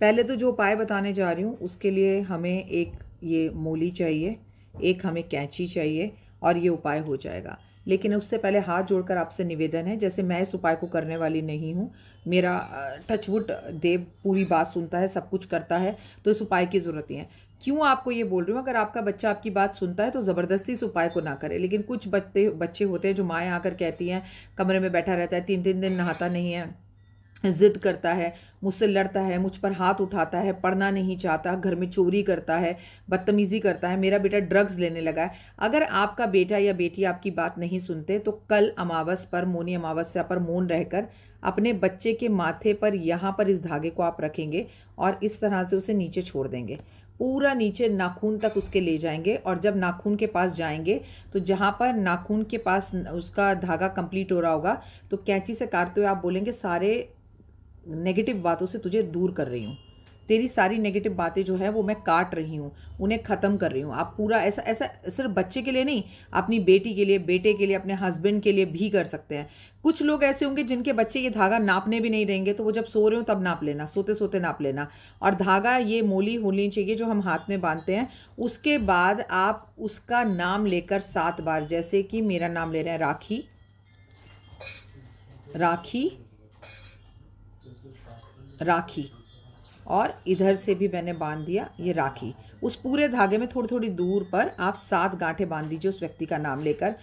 पहले तो जो उपाय बताने जा रही हूँ उसके लिए हमें एक ये मूली चाहिए एक हमें कैंची चाहिए और ये उपाय हो जाएगा लेकिन उससे पहले हाथ जोड़कर आपसे निवेदन है जैसे मैं इस उपाय को करने वाली नहीं हूँ मेरा टचवुड देव पूरी बात सुनता है सब कुछ करता है तो इस उपाय की ज़रूरत नहीं है क्यों आपको ये बोल रही हूँ अगर आपका बच्चा आपकी बात सुनता है तो ज़बरदस्ती इस उपाय को ना करे लेकिन कुछ बच्चे बच्चे होते हैं जो माएँ आकर कहती हैं कमरे में बैठा रहता है तीन तीन दिन नहाता नहीं है जिद करता है मुझसे लड़ता है मुझ पर हाथ उठाता है पढ़ना नहीं चाहता घर में चोरी करता है बदतमीज़ी करता है मेरा बेटा ड्रग्स लेने लगा है अगर आपका बेटा या बेटी आपकी बात नहीं सुनते तो कल अमावस पर मोनी अमावस्या पर मौन रहकर अपने बच्चे के माथे पर यहाँ पर इस धागे को आप रखेंगे और इस तरह से उसे नीचे छोड़ देंगे पूरा नीचे नाखून तक उसके ले जाएंगे और जब नाखून के पास जाएंगे तो जहाँ पर नाखून के पास उसका धागा कंप्लीट हो रहा होगा तो कैंची से काटते हुए आप बोलेंगे सारे नेगेटिव बातों से तुझे दूर कर रही हूँ तेरी सारी नेगेटिव बातें जो है वो मैं काट रही हूँ उन्हें ख़त्म कर रही हूँ आप पूरा ऐसा ऐसा सिर्फ बच्चे के लिए नहीं अपनी बेटी के लिए बेटे के लिए अपने हस्बैंड के लिए भी कर सकते हैं कुछ लोग ऐसे होंगे जिनके बच्चे ये धागा नापने भी नहीं देंगे तो वो जब सो रहे हो तब नाप लेना सोते सोते नाप लेना और धागा ये मोली होनी चाहिए जो हम हाथ में बांधते हैं उसके बाद आप उसका नाम लेकर सात बार जैसे कि मेरा नाम ले रहे हैं राखी राखी राखी और इधर से भी मैंने बांध दिया ये राखी उस पूरे धागे में थोड़ी थोड़ी दूर पर आप सात गांठें बांध दीजिए उस व्यक्ति का नाम लेकर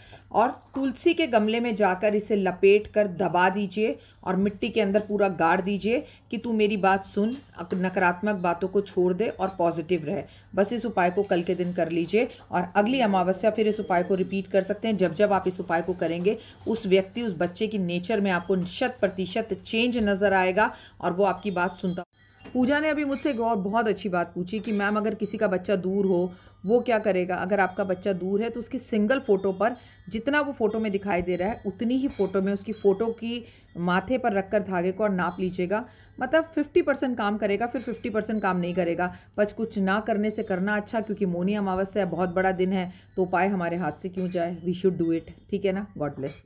और तुलसी के गमले में जाकर इसे लपेट कर दबा दीजिए और मिट्टी के अंदर पूरा गाड़ दीजिए कि तू मेरी बात सुन नकारात्मक बातों को छोड़ दे और पॉजिटिव रहे बस इस उपाय को कल के दिन कर लीजिए और अगली अमावस्या फिर इस उपाय को रिपीट कर सकते हैं जब जब आप इस उपाय को करेंगे उस व्यक्ति उस बच्चे की नेचर में आपको शत प्रतिशत चेंज नज़र आएगा और वो आपकी बात सुनता पूजा ने अभी मुझसे एक और बहुत अच्छी बात पूछी कि मैम अगर किसी का बच्चा दूर हो वो क्या करेगा अगर आपका बच्चा दूर है तो उसकी सिंगल फ़ोटो पर जितना वो फ़ोटो में दिखाई दे रहा है उतनी ही फ़ोटो में उसकी फ़ोटो की माथे पर रखकर धागे को और नाप लीजिएगा मतलब 50 परसेंट काम करेगा फिर 50 परसेंट काम नहीं करेगा बच कुछ ना करने से करना अच्छा क्योंकि मोनी अमावस्या बहुत बड़ा दिन है तो उपाय हमारे हाथ से क्यों जाए वी शुड डू इट ठीक है ना गॉड ब्लेस